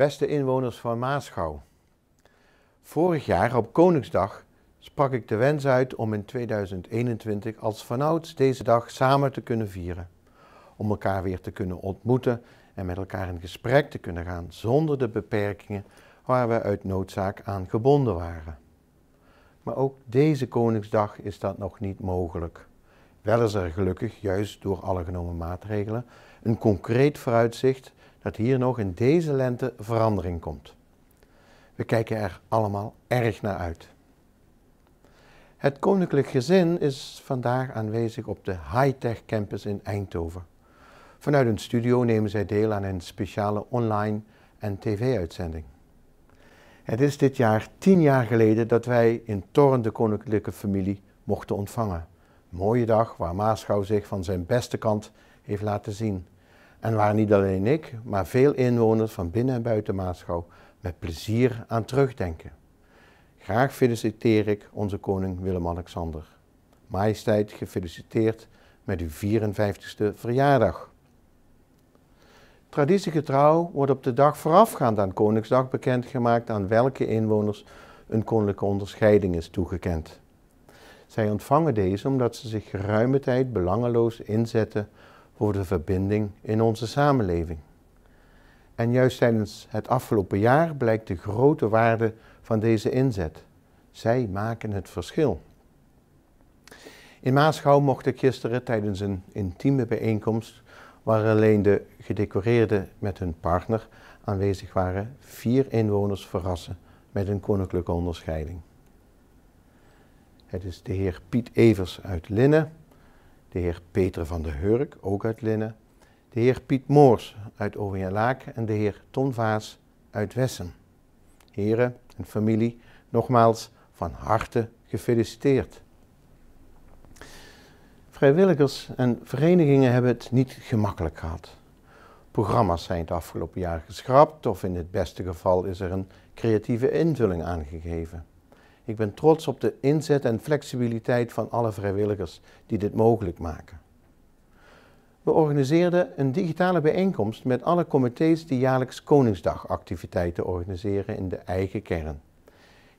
Beste inwoners van Maaschouw. Vorig jaar op Koningsdag sprak ik de wens uit om in 2021 als vanouds deze dag samen te kunnen vieren. Om elkaar weer te kunnen ontmoeten en met elkaar in gesprek te kunnen gaan zonder de beperkingen waar we uit noodzaak aan gebonden waren. Maar ook deze Koningsdag is dat nog niet mogelijk. Wel is er gelukkig, juist door alle genomen maatregelen, een concreet vooruitzicht dat hier nog in deze lente verandering komt. We kijken er allemaal erg naar uit. Het koninklijk gezin is vandaag aanwezig op de high-tech campus in Eindhoven. Vanuit hun studio nemen zij deel aan een speciale online en tv-uitzending. Het is dit jaar tien jaar geleden dat wij in Torren de koninklijke familie mochten ontvangen. mooie dag waar Maaschouw zich van zijn beste kant heeft laten zien. En waar niet alleen ik, maar veel inwoners van binnen en buiten Maatschouw met plezier aan terugdenken. Graag feliciteer ik onze koning Willem-Alexander. Majesteit, gefeliciteerd met uw 54ste verjaardag. Traditiegetrouw wordt op de dag voorafgaand aan Koningsdag bekendgemaakt aan welke inwoners een koninklijke onderscheiding is toegekend. Zij ontvangen deze omdat ze zich geruime tijd belangeloos inzetten voor de verbinding in onze samenleving. En juist tijdens het afgelopen jaar blijkt de grote waarde van deze inzet. Zij maken het verschil. In Maaschouw mocht ik gisteren tijdens een intieme bijeenkomst, waar alleen de gedecoreerden met hun partner aanwezig waren, vier inwoners verrassen met een koninklijke onderscheiding. Het is de heer Piet Evers uit Linnen, de heer Peter van der Hurk, ook uit Linnen, de heer Piet Moors uit Laak en de heer Ton Vaas uit Wessen. Heren en familie, nogmaals van harte gefeliciteerd. Vrijwilligers en verenigingen hebben het niet gemakkelijk gehad. Programma's zijn het afgelopen jaar geschrapt of in het beste geval is er een creatieve invulling aangegeven. Ik ben trots op de inzet en flexibiliteit van alle vrijwilligers die dit mogelijk maken. We organiseerden een digitale bijeenkomst met alle comité's die jaarlijks Koningsdagactiviteiten organiseren in de eigen kern.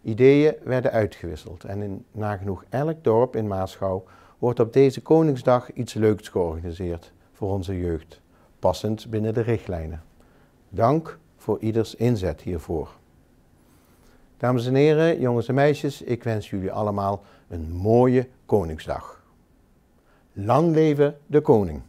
Ideeën werden uitgewisseld en in nagenoeg elk dorp in Maaschouw wordt op deze Koningsdag iets leuks georganiseerd voor onze jeugd, passend binnen de richtlijnen. Dank voor ieders inzet hiervoor. Dames en heren, jongens en meisjes, ik wens jullie allemaal een mooie Koningsdag. Lang leven de koning!